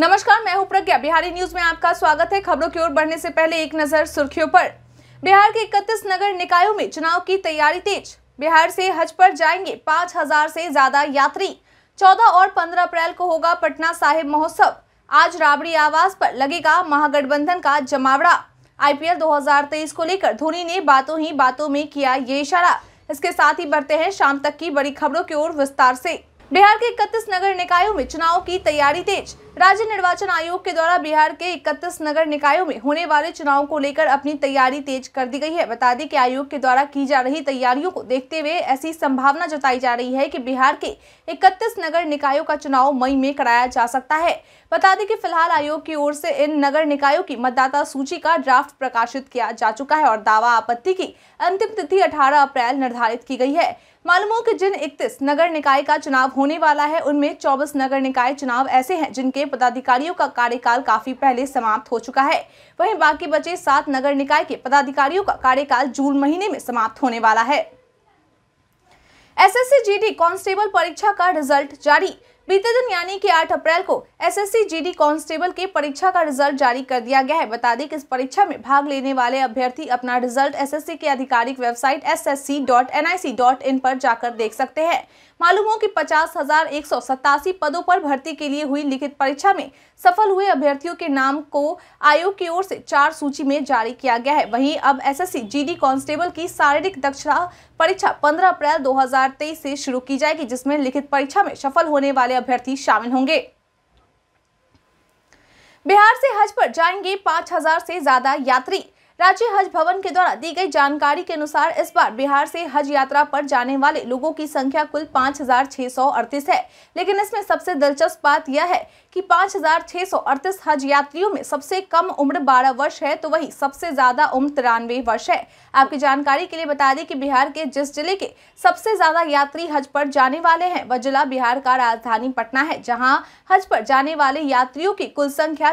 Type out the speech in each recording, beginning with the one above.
नमस्कार मैं हूं प्रज्ञा बिहारी न्यूज में आपका स्वागत है खबरों की ओर बढ़ने से पहले एक नजर सुर्खियों पर बिहार के इकतीस नगर निकायों में चुनाव की तैयारी तेज बिहार से हज पर जाएंगे पाँच हजार से ज्यादा यात्री चौदह और पंद्रह अप्रैल को होगा पटना साहिब महोत्सव आज राबड़ी आवास पर लगेगा महागठबंधन का जमावड़ा आई 2023 को लेकर धोनी ने बातों ही बातों में किया ये इशारा इसके साथ ही बढ़ते हैं शाम तक की बड़ी खबरों की ओर विस्तार से बिहार के 31 नगर निकायों में चुनाव की तैयारी तेज राज्य निर्वाचन आयोग के द्वारा बिहार के 31 नगर निकायों में होने वाले चुनाव को लेकर अपनी तैयारी तेज कर दी गई है बता दें कि आयोग के द्वारा की जा रही तैयारियों को देखते हुए ऐसी संभावना जताई जा रही है कि बिहार के 31 नगर निकायों का चुनाव मई में कराया जा सकता है बता दें कि फिलहाल आयोग की ओर से इन नगर निकायों की मतदाता सूची का ड्राफ्ट प्रकाशित किया जा चुका है और दावा आपत्ति की अंतिम तिथि अठारह अप्रैल निर्धारित की गई है मालूम हो कि जिन इकतीस नगर निकाय का चुनाव होने वाला है उनमें चौबीस नगर निकाय चुनाव ऐसे हैं जिनके पदाधिकारियों का कार्यकाल काफी पहले समाप्त हो चुका है वहीं बाकी बचे सात नगर निकाय के पदाधिकारियों का कार्यकाल जून महीने में समाप्त होने वाला है एसएससी जीडी कांस्टेबल परीक्षा का रिजल्ट जारी बीते दिन यानी कि 8 अप्रैल को एसएससी जीडी कांस्टेबल के परीक्षा का रिजल्ट जारी कर दिया गया है बता दें कि इस परीक्षा में भाग लेने वाले अभ्यर्थी अपना रिजल्ट एसएससी के आधिकारिक वेबसाइट एसएससी.एनआईसी.इन पर जाकर देख सकते हैं मालूम हो कि पचास पदों पर भर्ती के लिए हुई लिखित परीक्षा में सफल हुए अभ्यर्थियों के नाम को आयोग की ओर से चार सूची में जारी किया गया है वहीं अब एसएससी जीडी कांस्टेबल की शारीरिक दक्षता परीक्षा 15 अप्रैल 2023 से शुरू की जाएगी जिसमें लिखित परीक्षा में सफल होने वाले वाले अभ्यर्थी शामिल होंगे बिहार से हज पर जाएंगे 5000 से ज्यादा यात्री राज्य हज भवन के द्वारा दी गई जानकारी के अनुसार इस बार बिहार से हज यात्रा पर जाने वाले लोगों की संख्या कुल पाँच है लेकिन इसमें सबसे दिलचस्प बात यह है कि 5,638 हज यात्रियों में सबसे कम उम्र 12 वर्ष है तो वही सबसे ज़्यादा उम्र तिरानवे वर्ष है आपकी जानकारी के लिए बता दें कि बिहार के जिस जिले के सबसे ज़्यादा यात्री हज पर जाने वाले हैं वह जिला बिहार का राजधानी पटना है जहाँ हज पर जाने वाले यात्रियों की कुल संख्या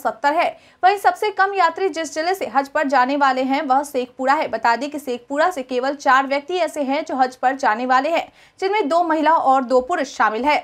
सत्तर है वही सबसे कम यात्री जिस जिले से हज पर जाने वाले हैं वह शेखपुरा है बता दें कि शेखपुरा से केवल चार व्यक्ति ऐसे हैं जो हज पर जाने वाले हैं जिनमें दो महिला और दो पुरुष शामिल है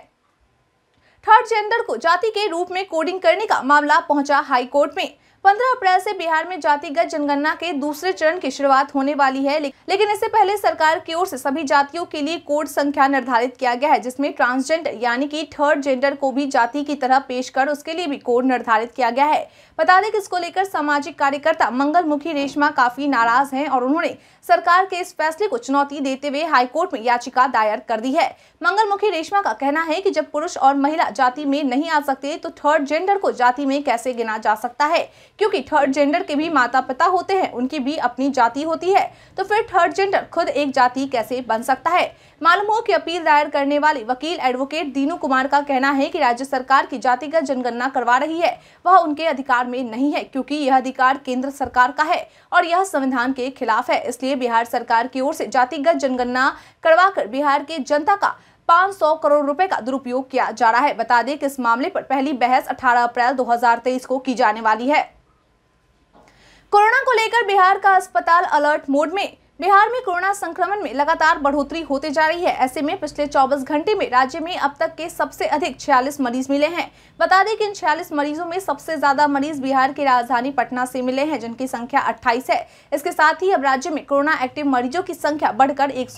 थर्ड जेंडर को जाति के रूप में कोडिंग करने का मामला पहुंचा हाईकोर्ट में 15 अप्रैल से बिहार में जातिगत जनगणना के दूसरे चरण की शुरुआत होने वाली है लेकिन इससे पहले सरकार की ओर से सभी जातियों के लिए कोड संख्या निर्धारित किया गया है जिसमें ट्रांसजेंडर यानी कि थर्ड जेंडर को भी जाति की तरह पेश कर उसके लिए भी कोड निर्धारित किया गया है बता दें कि इसको लेकर सामाजिक कार्यकर्ता मंगल मुखी रेशमा काफी नाराज है और उन्होंने सरकार के इस फैसले को चुनौती देते हुए हाईकोर्ट में याचिका दायर कर दी है मंगल रेशमा का कहना है की जब पुरुष और महिला जाति में नहीं आ सकते तो थर्ड जेंडर को जाति में कैसे गिना जा सकता है क्योंकि थर्ड जेंडर के भी माता पिता होते हैं उनकी भी अपनी जाति होती है तो फिर थर्ड जेंडर खुद एक जाति कैसे बन सकता है मालूम हो कि अपील दायर करने वाले वकील एडवोकेट दीनू कुमार का कहना है कि राज्य सरकार की जातिगत जनगणना करवा रही है वह उनके अधिकार में नहीं है क्योंकि यह अधिकार केंद्र सरकार का है और यह संविधान के खिलाफ है इसलिए बिहार सरकार की ओर से जातिगत जनगणना करवा कर बिहार के जनता का 500 करोड़ रुपए का दुरुपयोग किया जा रहा है बता दें कि इस मामले पर पहली बहस 18 अप्रैल 2023 को की जाने वाली है कोरोना को लेकर बिहार का अस्पताल अलर्ट मोड में बिहार में कोरोना संक्रमण में लगातार बढ़ोतरी होते जा रही है ऐसे में पिछले 24 घंटे में राज्य में अब तक के सबसे अधिक 46 मरीज मिले हैं बता दें कि इन 46 मरीजों में सबसे ज्यादा मरीज बिहार की राजधानी पटना से मिले हैं जिनकी संख्या 28 है इसके साथ ही अब राज्य में कोरोना एक्टिव मरीजों की संख्या बढ़कर एक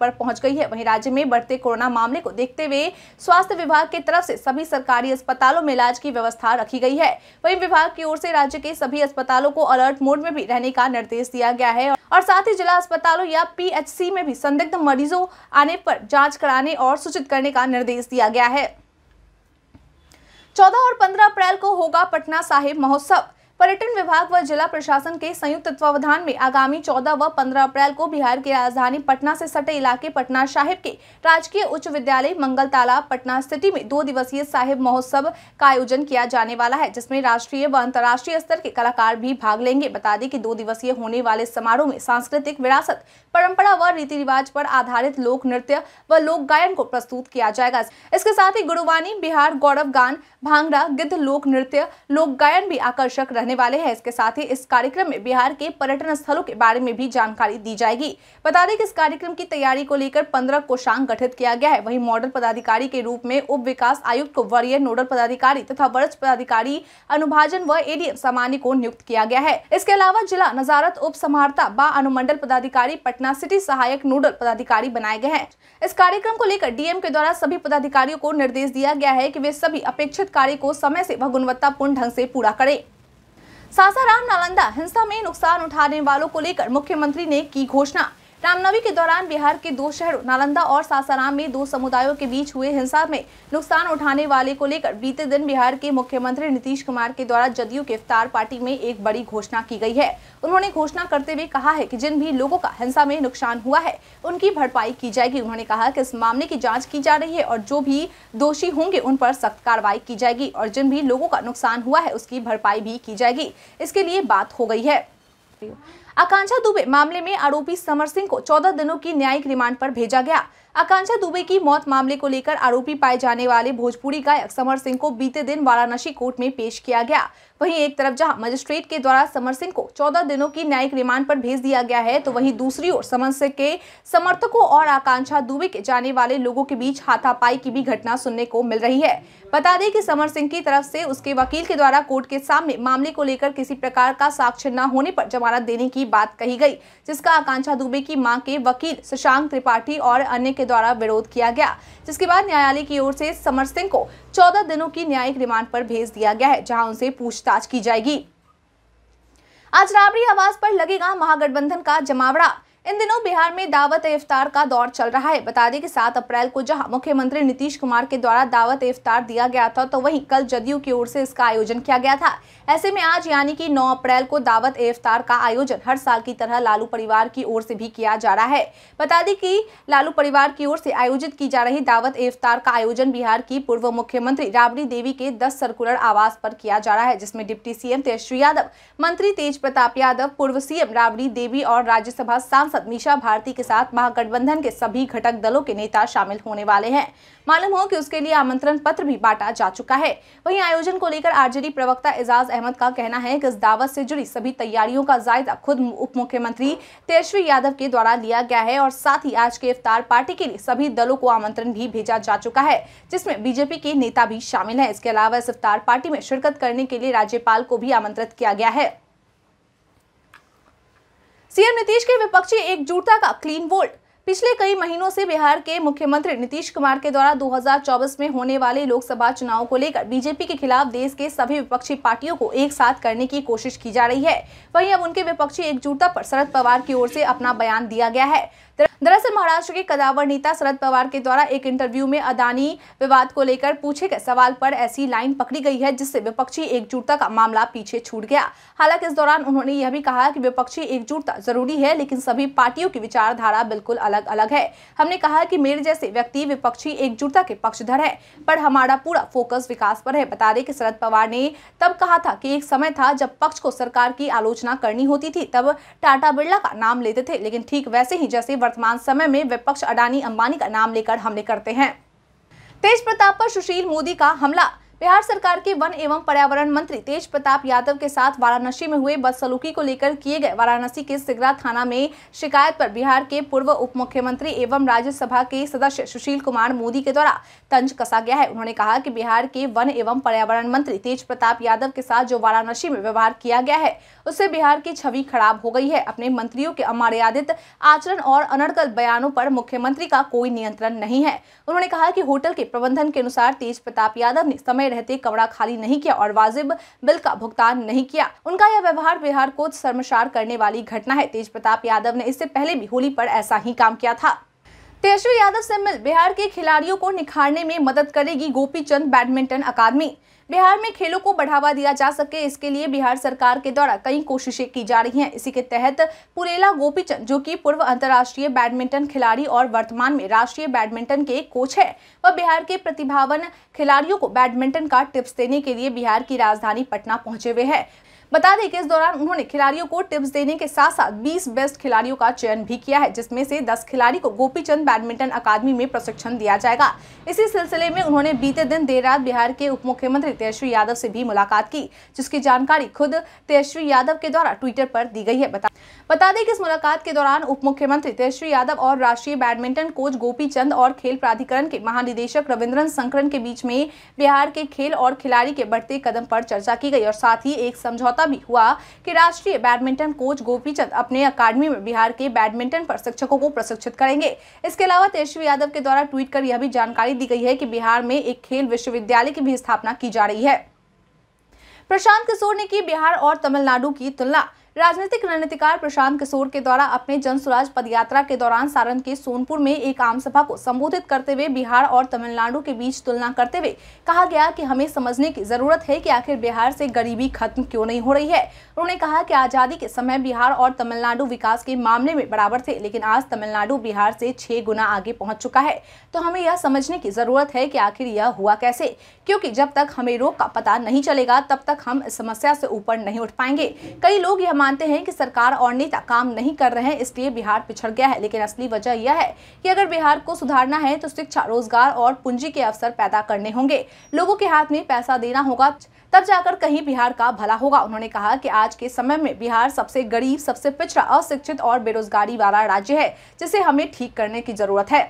पर पहुंच गई है वही राज्य में बढ़ते कोरोना मामले को देखते हुए स्वास्थ्य विभाग की तरफ से सभी सरकारी अस्पतालों में इलाज की व्यवस्था रखी गई है वही विभाग की ओर से राज्य के सभी अस्पतालों को अलर्ट मोड में भी रहने का निर्देश दिया गया है और साथ ही जिला अस्पतालों या पीएचसी में भी संदिग्ध मरीजों आने पर जांच कराने और सूचित करने का निर्देश दिया गया है चौदह और पंद्रह अप्रैल को होगा पटना साहिब महोत्सव पर्यटन विभाग व जिला प्रशासन के संयुक्त तत्वावधान में आगामी 14 व 15 अप्रैल को बिहार की राजधानी पटना से सटे इलाके पटना साहिब के राजकीय उच्च विद्यालय मंगल तालाब पटना सिटी में दो दिवसीय साहिब महोत्सव का आयोजन किया जाने वाला है जिसमें राष्ट्रीय व अंतर्राष्ट्रीय स्तर के कलाकार भी भाग लेंगे बता दें कि दो दिवसीय होने वाले समारोह में सांस्कृतिक विरासत परम्परा व रीति रिवाज पर आधारित लोक नृत्य व लोक गायन को प्रस्तुत किया जाएगा इसके साथ ही गुरुवाणी बिहार गौरव गान भांगड़ा गिद्ध लोक नृत्य लोक गायन भी आकर्षक रहे रहने वाले हैं इसके साथ ही इस कार्यक्रम में बिहार के पर्यटन स्थलों के बारे में भी जानकारी दी जाएगी बता दें कि इस कार्यक्रम की तैयारी को लेकर पंद्रह कोषांग गठित किया गया है वही मॉडल पदाधिकारी के रूप में उप विकास आयुक्त को वरीय नोडल पदाधिकारी तथा वरिष्ठ पदाधिकारी अनुभाजन व एडीएम सामान्य को नियुक्त किया गया है इसके अलावा जिला नजारत उप समारता व अनुमंडल पदाधिकारी पटना सिटी सहायक नोडल पदाधिकारी बनाए गए हैं इस कार्यक्रम को लेकर डीएम के द्वारा सभी पदाधिकारियों को निर्देश दिया गया है की वे सभी अपेक्षित कार्य को समय ऐसी व गुणवत्तापूर्ण ढंग से पूरा करें सासाराम नालंदा हिंसा में नुकसान उठाने वालों को लेकर मुख्यमंत्री ने की घोषणा रामनवमी के दौरान बिहार के दो शहरों नालंदा और सासाराम में दो समुदायों के बीच हुए हिंसा में नुकसान उठाने वाले को लेकर बीते दिन बिहार के मुख्यमंत्री नीतीश कुमार के द्वारा जदयू के इफ्तार पार्टी में एक बड़ी घोषणा की गई है उन्होंने घोषणा करते हुए कहा है कि जिन भी लोगों का हिंसा में नुकसान हुआ है उनकी भरपाई की जाएगी उन्होंने कहा कि इस मामले की जाँच की जा रही है और जो भी दोषी होंगे उन पर सख्त कार्रवाई की जाएगी और जिन भी लोगों का नुकसान हुआ है उसकी भरपाई भी की जाएगी इसके लिए बात हो गई है आकांक्षा दुबे मामले में आरोपी समर सिंह को चौदह दिनों की न्यायिक रिमांड पर भेजा गया आकांक्षा दुबे की मौत मामले को लेकर आरोपी पाए जाने वाले भोजपुरी गायक समर सिंह को बीते दिन वाराणसी कोर्ट में पेश किया गया वहीं एक तरफ जहां मजिस्ट्रेट के द्वारा समर सिंह को 14 दिनों की न्यायिक रिमांड पर भेज दिया गया है तो वहीं दूसरी ओर समर सिंह के समर्थकों और आकांक्षा दुबे के जाने वाले लोगों के बीच हाथापाई की भी घटना सुनने को मिल रही है बता दें कि समर सिंह की तरफ से उसके वकील के द्वारा कोर्ट के सामने मामले को लेकर किसी प्रकार का साक्ष्य न होने पर जमानत देने की बात कही गई जिसका आकांक्षा दुबे की माँ के वकील शशांक त्रिपाठी और अन्य के के द्वारा विरोध किया गया जिसके बाद न्यायालय की ओर से समर सिंह को चौदह दिनों की न्यायिक रिमांड पर भेज दिया गया है जहां उनसे पूछताछ की जाएगी आज राबड़ी आवास पर लगेगा महागठबंधन का जमावड़ा इन दिनों बिहार में दावत इफ्तार का दौर चल रहा है बता दें कि सात अप्रैल को जहां मुख्यमंत्री नीतीश कुमार के द्वारा दावत इफ्तार दिया गया था तो वहीं कल जदयू की ओर से इसका आयोजन किया गया था ऐसे में आज यानी कि 9 अप्रैल को दावत इफ्तार का आयोजन हर साल की तरह लालू परिवार की ओर से भी किया जा रहा है बता दें कि लालू परिवार की ओर से आयोजित की जा रही दावत इफ्तार का आयोजन बिहार की पूर्व मुख्यमंत्री राबड़ी देवी के दस सर्कुलर आवास पर किया जा रहा है जिसमे डिप्टी सीएम तेजस्वी यादव मंत्री तेज प्रताप यादव पूर्व सीएम राबड़ी देवी और राज्यसभा सांसद सांसद मीशा भारती के साथ महागठबंधन के सभी घटक दलों के नेता शामिल होने वाले हैं मालूम हो कि उसके लिए आमंत्रण पत्र भी बांटा जा चुका है वहीं आयोजन को लेकर आरजेडी प्रवक्ता एजाज अहमद का कहना है कि इस दावत से जुड़ी सभी तैयारियों का जायजा खुद उप मुख्यमंत्री तेजस्वी यादव के द्वारा लिया गया है और साथ ही आज के इफ्तार पार्टी के लिए सभी दलों को आमंत्रण भी भेजा जा चुका है जिसमे बीजेपी के नेता भी शामिल है इसके अलावा इस इफ्तार पार्टी में शिरकत करने के लिए राज्यपाल को भी आमंत्रित किया गया है सीएम नीतीश के विपक्षी एकजुटता का क्लीन वोल्ट पिछले कई महीनों से बिहार के मुख्यमंत्री नीतीश कुमार के द्वारा 2024 में होने वाले लोकसभा चुनाव को लेकर बीजेपी के खिलाफ देश के सभी विपक्षी पार्टियों को एक साथ करने की कोशिश की जा रही है वहीं अब उनके विपक्षी एकजुटता पर शरद पवार की ओर से अपना बयान दिया गया है दरअसल महाराष्ट्र के कदावर नेता शरद पवार के द्वारा एक इंटरव्यू में अदानी विवाद को लेकर पूछे गए सवाल पर ऐसी लाइन पकड़ी गई है जिससे विपक्षी एकजुटता का मामला पीछे छूट गया हालांकि इस दौरान उन्होंने यह भी कहा कि विपक्षी एकजुटता जरूरी है लेकिन सभी पार्टियों की विचारधारा बिल्कुल अलग अलग है हमने कहा कि मेरे जैसे व्यक्ति विपक्षी एकजुटता के पक्षधर है पर हमारा पूरा फोकस विकास पर है बता दें कि शरद पवार ने तब कहा था कि एक समय था जब पक्ष को सरकार की आलोचना करनी होती थी तब टाटा बिरला का नाम लेते थे लेकिन ठीक वैसे ही जैसे वर्तमान वर्तमान समय में विपक्ष अडानी अंबानी का नाम लेकर हमले करते हैं तेज प्रताप पर सुशील मोदी का हमला बिहार सरकार के वन एवं पर्यावरण मंत्री तेज प्रताप यादव के साथ वाराणसी में हुए बदसलूकी को लेकर किए गए वाराणसी के सिगरा थाना में शिकायत पर बिहार के पूर्व उप मुख्यमंत्री एवं राज्यसभा के सदस्य सुशील कुमार मोदी के द्वारा तंज कसा गया है उन्होंने कहा कि बिहार के वन एवं पर्यावरण मंत्री तेज प्रताप यादव के साथ जो वाराणसी में व्यवहार किया गया है उससे बिहार की छवि खराब हो गई है अपने मंत्रियों के अमर्यादित आचरण और अनर्गल बयानों पर मुख्यमंत्री का कोई नियंत्रण नहीं है उन्होंने कहा कि होटल के प्रबंधन के अनुसार तेज प्रताप यादव ने समय रहते कमरा खाली नहीं किया और वाजिब बिल का भुगतान नहीं किया उनका यह व्यवहार बिहार को शर्मसार करने वाली घटना है तेज प्रताप यादव ने इससे पहले भी होली पर ऐसा ही काम किया था तेजस्वी यादव से मिल बिहार के खिलाड़ियों को निखारने में मदद करेगी गोपी चंद बैडमिंटन अकादमी बिहार में खेलों को बढ़ावा दिया जा सके इसके लिए बिहार सरकार के द्वारा कई कोशिशें की जा रही हैं इसी के तहत पुरेला गोपीचंद जो कि पूर्व अंतर्राष्ट्रीय बैडमिंटन खिलाड़ी और वर्तमान में राष्ट्रीय बैडमिंटन के कोच है वह बिहार के प्रतिभावन खिलाड़ियों को बैडमिंटन का टिप्स देने के लिए बिहार की राजधानी पटना पहुंचे हुए है बता दें कि इस दौरान उन्होंने खिलाड़ियों को टिप्स देने के साथ साथ बीस बेस्ट खिलाड़ियों का चयन भी किया है जिसमें से दस खिलाड़ी को गोपीचंद बैडमिंटन अकादमी में प्रशिक्षण दिया जाएगा इसी सिलसिले में उन्होंने बीते दिन देर रात बिहार के उप मुख्यमंत्री तेजस्वी यादव से भी मुलाकात की जिसकी जानकारी खुद तेजस्वी यादव के द्वारा ट्विटर पर दी गई है बता बता दें कि इस मुलाकात के दौरान उप मुख्यमंत्री तेजस्वी यादव और राष्ट्रीय बैडमिंटन कोच गोपी चंद और खेल प्राधिकरण के महानिदेशक रविंद्रन संकरन के बीच में बिहार के खेल और खिलाड़ी के बढ़ते कदम पर चर्चा की गई और साथ ही एक समझौता भी हुआ कि राष्ट्रीय बैडमिंटन कोच गोपी अपने अकादमी में बिहार के बैडमिंटन प्रशिक्षकों को प्रशिक्षित करेंगे इसके अलावा तेजस्वी यादव के द्वारा ट्वीट कर यह भी जानकारी दी गई है कि बिहार में एक खेल विश्वविद्यालय की भी स्थापना की जा रही है प्रशांत किशोर ने की बिहार और तमिलनाडु की तुलना राजनीतिक रणनीतिकार प्रशांत किशोर के द्वारा अपने जन स्वराज पदयात्रा के दौरान सारण के सोनपुर में एक आम सभा को संबोधित करते हुए बिहार और तमिलनाडु के बीच तुलना करते हुए कहा गया कि हमें समझने की जरूरत है कि आखिर बिहार से गरीबी खत्म क्यों नहीं हो रही है उन्होंने कहा कि आजादी के समय बिहार और तमिलनाडु विकास के मामले में बराबर थे लेकिन आज तमिलनाडु बिहार से छह गुना आगे पहुँच चुका है तो हमें यह समझने की जरूरत है की आखिर यह हुआ कैसे क्योंकि जब तक हमें रोग का पता नहीं चलेगा तब तक हम इस समस्या से ऊपर नहीं उठ पाएंगे कई लोग यह मानते हैं कि सरकार और नेता काम नहीं कर रहे हैं इसलिए बिहार पिछड़ गया है लेकिन असली वजह यह है कि अगर बिहार को सुधारना है तो शिक्षा रोजगार और पूंजी के अवसर पैदा करने होंगे लोगों के हाथ में पैसा देना होगा तब जाकर कहीं बिहार का भला होगा उन्होंने कहा कि आज के समय में बिहार सबसे गरीब सबसे पिछड़ा अशिक्षित और बेरोजगारी वाला राज्य है जिसे हमें ठीक करने की जरूरत है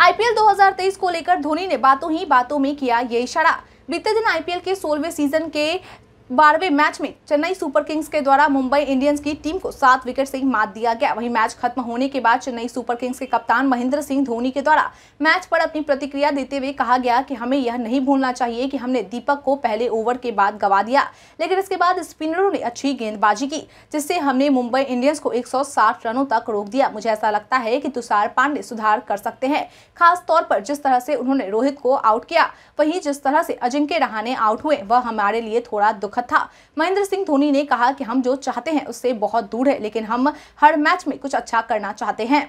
आईपीएल 2023 को लेकर धोनी ने बातों ही बातों में किया ये इशारा बीते दिन आईपीएल के सोलहवें सीजन के बारहवें मैच में चेन्नई सुपर किंग्स के द्वारा मुंबई इंडियंस की टीम को सात विकेट से ही मात दिया गया वहीं मैच खत्म होने के बाद चेन्नई सुपर किंग्स के कप्तान महेंद्र सिंह धोनी के द्वारा मैच पर अपनी प्रतिक्रिया देते हुए कहा गया कि हमें यह नहीं भूलना चाहिए कि हमने दीपक को पहले ओवर के बाद गवा दिया लेकिन इसके बाद स्पिनरों ने अच्छी गेंदबाजी की जिससे हमने मुंबई इंडियंस को एक रनों तक रोक दिया मुझे ऐसा लगता है कि तुषार पांडे सुधार कर सकते हैं खास तौर पर जिस तरह से उन्होंने रोहित को आउट किया वही जिस तरह से अजिंक्य रहाने आउट हुए वह हमारे लिए थोड़ा दुखद था महेंद्र सिंह धोनी ने कहा कि हम जो चाहते हैं उससे बहुत दूर है लेकिन हम हर मैच में कुछ अच्छा करना चाहते हैं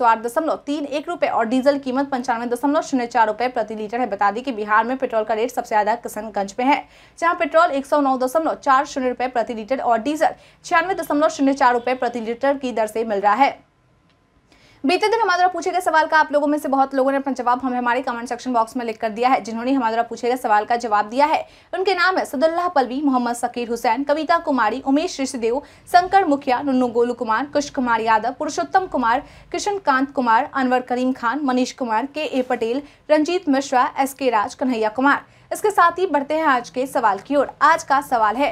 आठ दशमलव तीन एक रुपए और डीजल कीमत पंचानवे दशमलव शून्य चार रुपए प्रति लीटर है बता दी कि बिहार में पेट्रोल का रेट सबसे ज्यादा किशनगंज में है जहाँ पेट्रोल एक सौ नौ दशमलव चार शून्य रुपए प्रति लीटर और डीजल छियानवे दशमलव शून्य चार रुपए प्रति लीटर की दर से मिल रहा है बीते दिन हमारे द्वारा पूछे गए सवाल का आप लोगों में से बहुत लोगों ने अपना जवाब हमें हमारे कमेंट सेक्शन बॉक्स में लिख कर दिया है जिन्होंने हमारे द्वारा पूछे गए सवाल का जवाब दिया है उनके नाम है सदुल्लाह पलवी मोहम्मद सकीर हुसैन कविता कुमारी उमेश ऋषिदेव शंकर मुखिया नुन्नू गोलू कुमार कुश कुमार यादव पुरुषोत्तम कुमार किशन कांत कुमार अनवर करीम Khan Manish Kumar K A Patel Ranjit Mishra S K Raj Kanhaiya Kumar इसके साथ ही बढ़ते हैं आज के सवाल की ओर आज का सवाल है